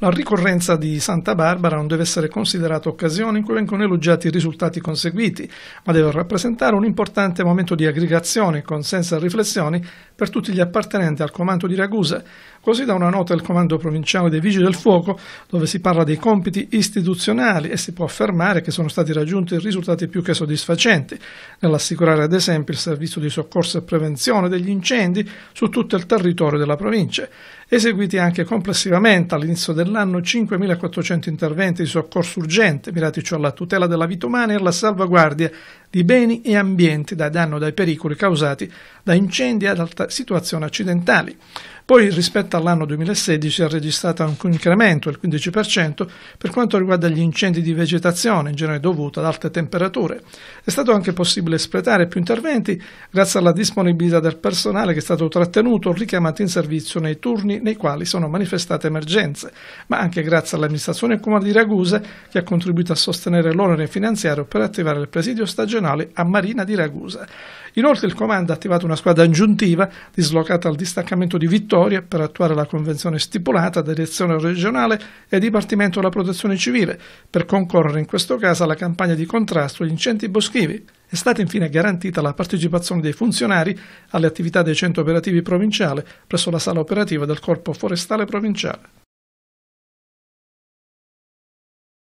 La ricorrenza di Santa Barbara non deve essere considerata occasione in cui vengono elogiati i risultati conseguiti, ma deve rappresentare un importante momento di aggregazione, consenso e riflessioni per tutti gli appartenenti al comando di Ragusa, così da una nota del comando provinciale dei Vigili del Fuoco, dove si parla dei compiti istituzionali e si può affermare che sono stati raggiunti risultati più che soddisfacenti, nell'assicurare ad esempio il servizio di soccorso e prevenzione degli incendi su tutto il territorio della provincia, eseguiti anche complessivamente all'inizio dell'anno 5.400 interventi di soccorso urgente, mirati cioè alla tutela della vita umana e alla salvaguardia di beni e ambienti da danno dai pericoli causati da incendi ad alta situazioni accidentali. Poi rispetto all'anno 2016 è registrato un incremento del 15% per quanto riguarda gli incendi di vegetazione, in genere dovuto ad alte temperature. È stato anche possibile espletare più interventi grazie alla disponibilità del personale che è stato trattenuto o richiamato in servizio nei turni nei quali sono manifestate emergenze, ma anche grazie all'amministrazione comune di Ragusa che ha contribuito a sostenere l'onere finanziario per attivare il presidio stagionale a Marina di Ragusa. Inoltre il comando ha attivato una squadra aggiuntiva dislocata al distaccamento di Vittorio obbligatorie per attuare la convenzione stipulata da direzione regionale e Dipartimento della Protezione Civile per concorrere in questo caso alla campagna di contrasto agli incendi boschivi. È stata infine garantita la partecipazione dei funzionari alle attività dei centri operativi provinciali presso la sala operativa del Corpo Forestale Provinciale.